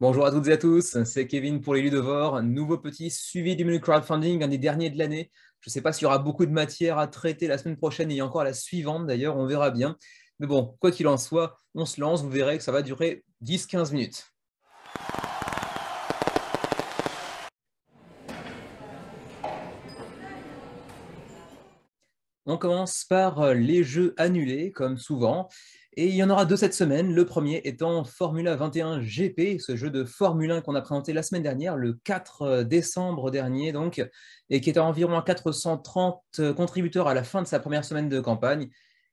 Bonjour à toutes et à tous, c'est Kevin pour les un nouveau petit suivi du menu crowdfunding, un des derniers de l'année. Je ne sais pas s'il y aura beaucoup de matière à traiter la semaine prochaine et encore la suivante d'ailleurs, on verra bien. Mais bon, quoi qu'il en soit, on se lance, vous verrez que ça va durer 10-15 minutes. On commence par euh, les jeux annulés, comme souvent. Et il y en aura deux cette semaine, le premier étant Formula 21 GP, ce jeu de Formule 1 qu'on a présenté la semaine dernière, le 4 euh, décembre dernier donc, et qui était à environ 430 euh, contributeurs à la fin de sa première semaine de campagne.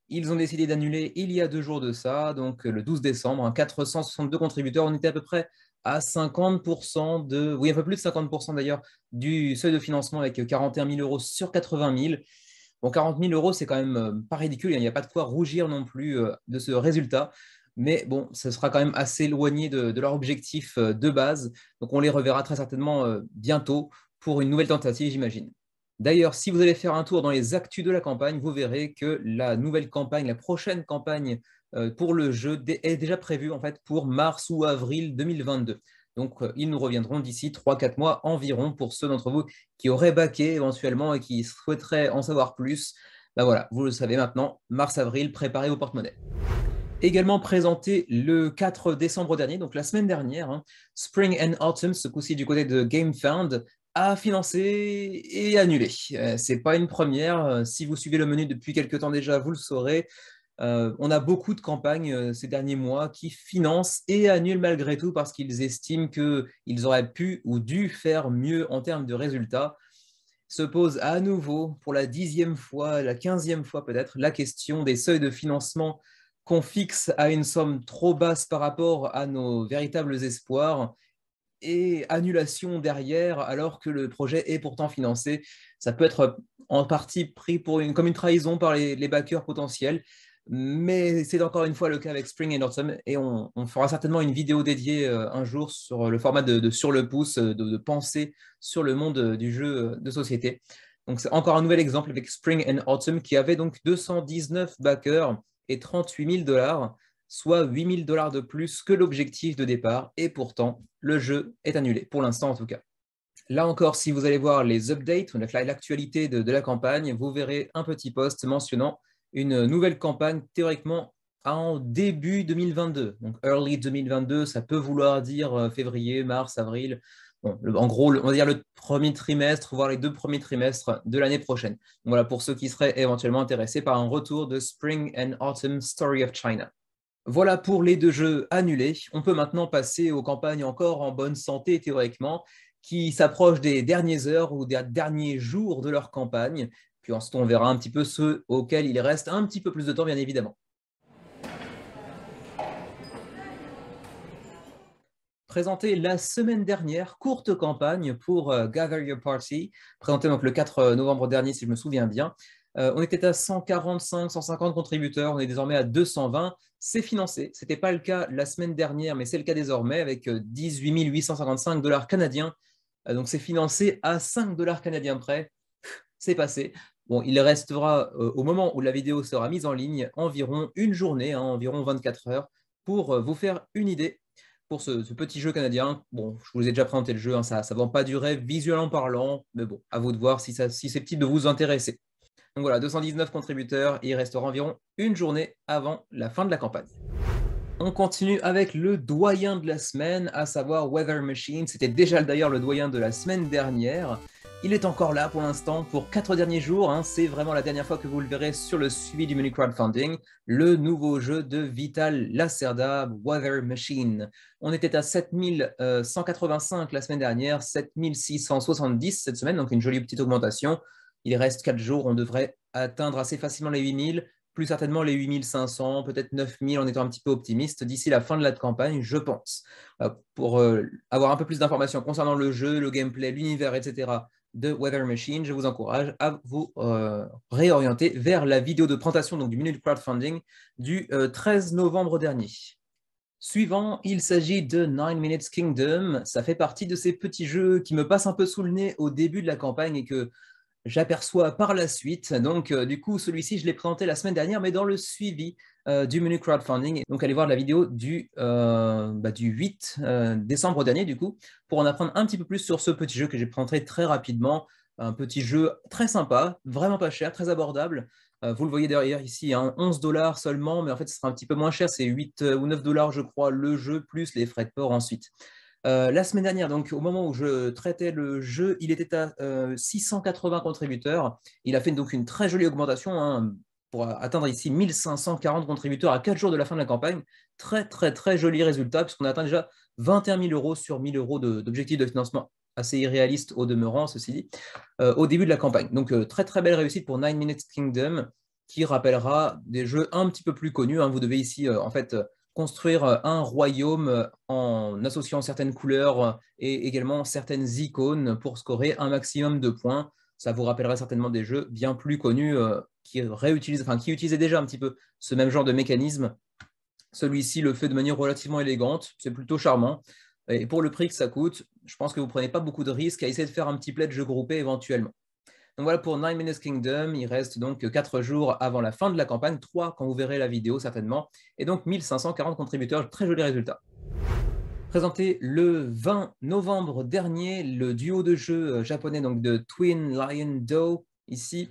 Ils ont décidé d'annuler il y a deux jours de ça, donc euh, le 12 décembre, 462 hein, contributeurs. On était à peu près à 50% de, oui, un peu plus de 50% d'ailleurs, du seuil de financement avec 41 000 euros sur 80 000. Bon, 40 000 euros, c'est quand même euh, pas ridicule. Il n'y a pas de quoi rougir non plus euh, de ce résultat. Mais bon, ce sera quand même assez éloigné de, de leur objectif euh, de base. Donc, on les reverra très certainement bientôt pour une nouvelle tentative, j'imagine. D'ailleurs, si vous allez faire un tour dans les actus de la campagne, vous verrez que la nouvelle campagne, la prochaine campagne pour le jeu est déjà prévue en fait pour mars ou avril 2022. Donc, euh, ils nous reviendront d'ici 3-4 mois environ pour ceux d'entre vous qui auraient baqué éventuellement et qui souhaiteraient en savoir plus. Ben voilà, vous le savez maintenant, mars-avril, préparez vos porte-monnaies. Également présenté le 4 décembre dernier, donc la semaine dernière, hein, Spring and Autumn, ce coup-ci du côté de GameFound, a financé et annulé. Euh, c'est pas une première. Euh, si vous suivez le menu depuis quelques temps déjà, vous le saurez. Euh, on a beaucoup de campagnes euh, ces derniers mois qui financent et annulent malgré tout parce qu'ils estiment qu'ils auraient pu ou dû faire mieux en termes de résultats. Se pose à nouveau, pour la dixième fois, la quinzième fois peut-être, la question des seuils de financement qu'on fixe à une somme trop basse par rapport à nos véritables espoirs et annulation derrière alors que le projet est pourtant financé. Ça peut être en partie pris pour une, comme une trahison par les, les backers potentiels. Mais c'est encore une fois le cas avec Spring and Autumn et on, fera certainement une vidéo dédiée euh, un jour sur le format de, sur le pouce, euh, de, de, penser sur le monde euh, du jeu de société. Donc c'est encore un nouvel exemple avec Spring and Autumn qui avait donc 219 backers et 38 000 dollars, soit 8 000 dollars de plus que l'objectif de départ. Et pourtant, le jeu est annulé, pour l'instant en tout cas. Là encore, si vous allez voir les updates, l'actualité de, de la campagne, vous verrez un petit poste mentionnant une nouvelle campagne théoriquement en début 2022. Donc early 2022, ça peut vouloir dire euh, février, mars, avril. en gros, on va dire le premier trimestre, voire les deux premiers trimestres de l'année prochaine. voilà pour ceux qui seraient éventuellement intéressés par un retour de Spring and Autumn Story of China. Voilà pour les deux jeux annulés. On peut maintenant passer aux campagnes encore en bonne santé théoriquement, qui s'approchent des dernières heures ou des derniers jours de leur campagne puis ensuite, on verra un petit peu ceux auxquels il reste un petit peu plus de temps, bien évidemment. présenté la semaine dernière, courte campagne pour euh, Gather Your Party, Présenté donc le 4 euh, novembre dernier si je me souviens bien. Euh, on était à 145, 150 contributeurs, on est désormais à 220. C'est financé, ce n'était pas le cas la semaine dernière, mais c'est le cas désormais avec 18 855 dollars canadiens. donc c'est financé à 5 dollars canadiens près. C'est passé. Bon, il restera euh, au moment où la vidéo sera mise en ligne environ une journée, hein, environ 24 heures, pour euh, vous faire une idée pour ce, petit jeu canadien. Bon, je vous ai déjà présenté le jeu, hein, ça ne va pas durer visuellement parlant, mais bon, à vous de voir si, ça, si c'est petit de vous intéresser. Donc voilà, 219 contributeurs, il restera environ une journée avant la fin de la campagne. On continue avec le doyen de la semaine, à savoir Weather Machine. C'était déjà d'ailleurs le doyen de la semaine dernière. Il est encore là pour l'instant pour quatre derniers jours. Hein. C'est vraiment la dernière fois que vous le verrez sur le suivi du menu crowdfunding, le nouveau jeu de Vital Lacerda, Weather Machine. On était à 7185 la semaine dernière, 7670 cette semaine, donc une jolie petite augmentation. Il reste quatre jours, on devrait atteindre assez facilement les 8000 plus certainement les 8500, peut-être 9000 en étant un petit peu optimiste d'ici la fin de la campagne, je pense. Euh, pour euh, avoir un peu plus d'informations concernant le jeu, le gameplay, l'univers, etc., de Weather Machine, je vous encourage à vous euh, réorienter vers la vidéo de présentation donc, du Minute Crowdfunding du 13 euh, novembre dernier. Suivant, il s'agit de Nine Minutes Kingdom. Ça fait partie de ces petits jeux qui me passent un peu sous le nez au début de la campagne et que j'aperçois par la suite. Donc, euh, du coup, celui-ci, je l'ai présenté la semaine dernière, mais dans le suivi euh, du menu crowdfunding. Donc, allez voir la vidéo du, 8 euh, bah, décembre dernier, du coup, pour en apprendre un petit peu plus sur ce petit jeu que j'ai présenté très rapidement. Un petit jeu très sympa, vraiment pas cher, très abordable. vous le voyez derrière ici, 11 hein, dollars seulement, mais en fait, ce sera un petit peu moins cher. C'est 8 ou 9 dollars, je crois, le jeu, plus les frais de port ensuite. Euh, la semaine dernière, donc au moment où je traitais le jeu, il était à 680 euh, contributeurs. Il a fait donc une très jolie augmentation hein, pour atteindre ici 1540 contributeurs à 4 jours de la fin de la campagne. Très, très, très joli résultat puisqu'on a atteint déjà 21 000 euros sur 1000 euros d'objectifs de, financement assez irréaliste au demeurant, ceci dit, euh, au début de la campagne. Donc, très très belle réussite pour Nine Minutes Kingdom, qui rappellera des jeux un petit peu plus connus. Hein. Vous devez ici, en fait, construire euh, un royaume euh, en associant certaines couleurs euh, et également certaines icônes pour scorer un maximum de points. Ça vous rappellera certainement des jeux bien plus connus qui, réutilisent, enfin, qui utilisaient déjà un petit peu ce même genre de mécanisme. Celui-ci le fait de manière relativement élégante, c'est plutôt charmant. Et pour le prix que ça coûte, je pense que vous ne prenez pas beaucoup de risques à essayer de faire un petit play de jeu groupé éventuellement. Donc voilà pour Nine Minutes Kingdom. Il reste donc 4 jours avant la fin de la campagne, 3 quand vous verrez la vidéo certainement. Et donc 1540 contributeurs, très joli résultat. Présenté le 20 novembre dernier, le duo de jeu euh, japonais donc de Twin Lion Doe, ici.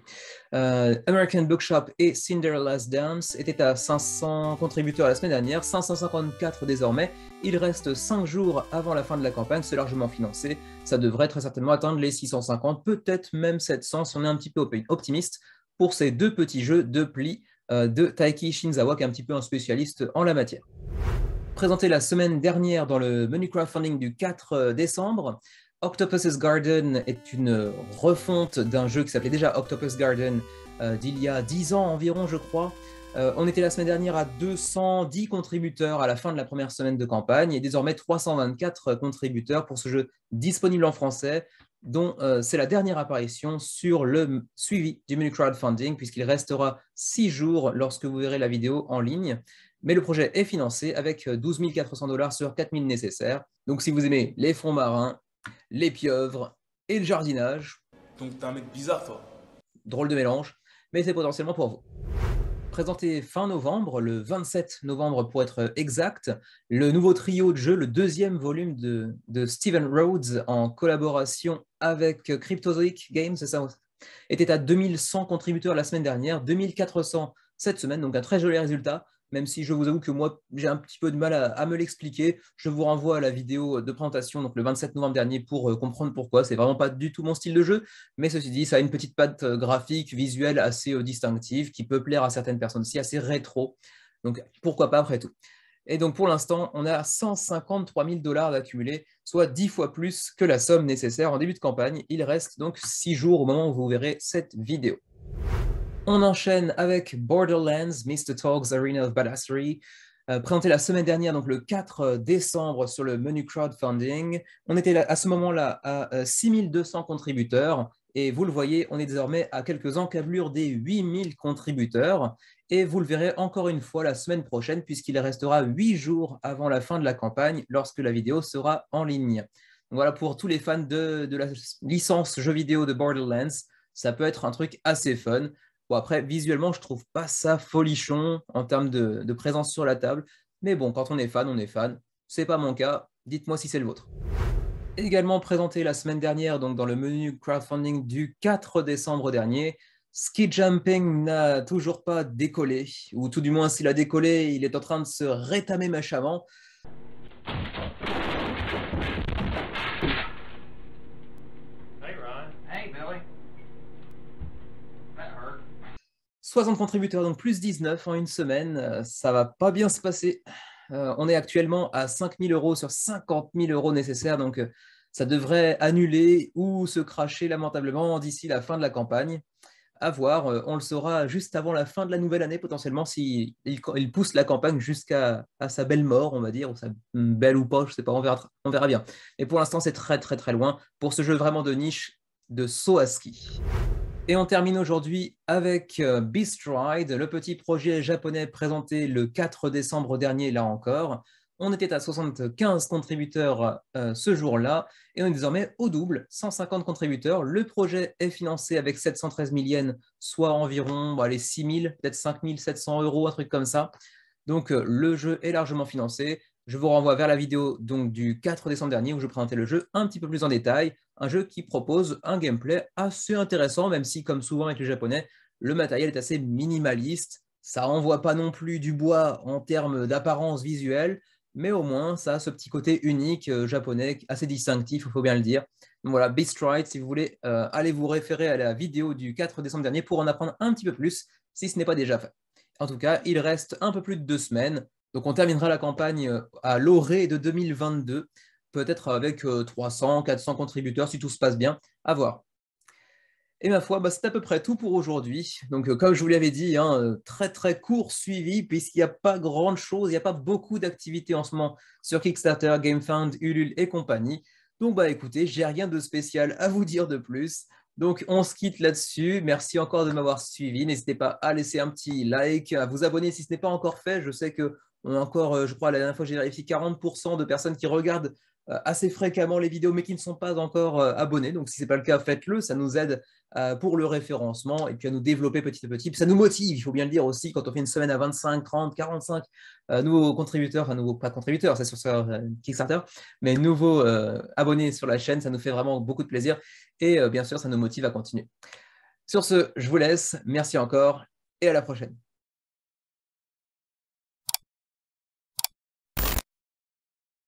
Euh, American Bookshop et Cinderella's Dance étaient à 500 contributeurs la semaine dernière, 554 désormais. Il reste 5 jours avant la fin de la campagne, c'est largement financé. Ça devrait très certainement atteindre les 650, peut-être même 700 on est un petit peu optimiste pour ces deux petits jeux de pli euh, de Taiki Shinzawa, qui est un petit peu un spécialiste en la matière présenté la semaine dernière dans le menu crowdfunding du 4 euh, décembre. Octopus's Garden est une refonte d'un jeu qui s'appelait déjà Octopus Garden euh, d'il y a 10 ans environ, je crois. Euh, on était la semaine dernière à 210 contributeurs à la fin de la première semaine de campagne et désormais 324 contributeurs pour ce jeu disponible en français, dont euh, c'est la dernière apparition sur le suivi du menu crowdfunding, puisqu'il restera 6 jours lorsque vous verrez la vidéo en ligne. Mais le projet est financé avec 12 400 dollars sur 4 000 nécessaires. Donc si vous aimez les fonds marins, les pieuvres et le jardinage. Donc t'es un mec bizarre, toi. Drôle de mélange, mais c'est potentiellement pour vous. Présenté fin novembre, le 27 novembre pour être exact, le nouveau trio de jeux, le deuxième volume de, de Steven Rhodes en collaboration avec Cryptozoic Games, c'est ça était à 2100 contributeurs la semaine dernière, 2400 cette semaine, donc un très joli résultat même si je vous avoue que moi, j'ai un petit peu de mal à, me l'expliquer. Je vous renvoie à la vidéo de présentation, donc le 27 novembre dernier, pour euh, comprendre pourquoi. C'est vraiment pas du tout mon style de jeu, mais ceci dit, ça a une petite patte euh, graphique, visuelle assez euh, distinctive, qui peut plaire à certaines personnes aussi, assez rétro. Donc pourquoi pas après tout. Et donc pour l'instant, on a 153 000 dollars d'accumulés, soit 10 fois plus que la somme nécessaire en début de campagne. Il reste donc 6 jours au moment où vous verrez cette vidéo. On enchaîne avec Borderlands, Mr. Talks Arena of Badassery, euh, présenté la semaine dernière, donc le 4 euh, décembre, sur le menu crowdfunding. On était à ce moment-là à 6200 euh, contributeurs. Et vous le voyez, on est désormais à quelques encablures des 8000 contributeurs. Et vous le verrez encore une fois la semaine prochaine, puisqu'il restera 8 jours avant la fin de la campagne, lorsque la vidéo sera en ligne. voilà pour tous les fans de, de la licence jeux vidéo de Borderlands ça peut être un truc assez fun. Bon, après, visuellement, je trouve pas ça folichon en termes de, présence sur la table. Mais bon, quand on est fan, on est fan. C'est pas mon cas. Dites-moi si c'est le vôtre. Également présenté la semaine dernière, donc dans le menu crowdfunding du 4 décembre dernier, Ski Jumping n'a toujours pas décollé, ou tout du moins s'il a décollé, il est en train de se rétamer méchamment. 60 contributeurs, donc plus 19 en une semaine, euh, ça va pas bien se passer. Euh, on est actuellement à 5 000 euros sur 50 000 euros nécessaires, donc euh, ça devrait annuler ou se cracher lamentablement d'ici la fin de la campagne. À voir, on le saura juste avant la fin de la nouvelle année potentiellement s'il si il pousse la campagne jusqu'à sa belle mort, on va dire, ou sa belle ou pas, je sais pas, on verra, on verra bien. et pour l'instant, c'est très très très loin pour ce jeu vraiment de niche de saut à ski. Et on termine aujourd'hui avec euh, Beast Ride, le petit projet japonais présenté le 4 décembre dernier, là encore. On était à 75 contributeurs euh, ce jour-là et on est désormais au double, 150 contributeurs. Le projet est financé avec 713 000 yens, soit environ les 6 000, peut-être 5 700 euros, un truc comme ça. Donc euh, le jeu est largement financé je vous renvoie vers la vidéo donc, du 4 décembre dernier où je présentais le jeu un petit peu plus en détail, un jeu qui propose un gameplay assez intéressant, même si, comme souvent avec les Japonais, le matériel est assez minimaliste. Ça envoie pas non plus du bois en termes d'apparence visuelle, mais au moins ça a ce petit côté unique euh, japonais, assez distinctif, il faut bien le dire. voilà, Beast Ride, si vous voulez, euh, allez vous référer à la vidéo du 4 décembre dernier pour en apprendre un petit peu plus, si ce n'est pas déjà fait. En tout cas, il reste un peu plus de deux semaines donc on terminera la campagne euh, à l'orée de 2022, peut-être avec 300, euh, 400 contributeurs si tout se passe bien, à voir. Et ma foi, bah, c'est à peu près tout pour aujourd'hui. Donc euh, comme je vous l'avais dit, hein, très très court suivi puisqu'il n'y a pas grande chose, il n'y a pas beaucoup d'activités en ce moment sur Kickstarter, GameFound, Ulule et compagnie. Donc bah écoutez, j'ai rien de spécial à vous dire de plus. Donc on se quitte là-dessus. Merci encore de m'avoir suivi. N'hésitez pas à laisser un petit like, à vous abonner si ce n'est pas encore fait. Je sais que on a encore, euh, je crois, la dernière fois j'ai vérifié, 40% de personnes qui regardent euh, assez fréquemment les vidéos, mais qui ne sont pas encore euh, abonnés. Donc, si ce n'est pas le cas, faites-le. Ça nous aide pour le référencement et puis à nous développer petit à petit. ça nous motive, il faut bien le dire aussi, quand on fait une semaine à 25, 30, 45 nouveaux contributeurs, enfin, nouveaux, pas contributeurs, c'est sur Kickstarter, mais nouveaux abonnés sur la chaîne, ça nous fait vraiment beaucoup de plaisir et bien sûr, ça nous motive à continuer. Sur ce, je vous laisse. Merci encore et à la prochaine.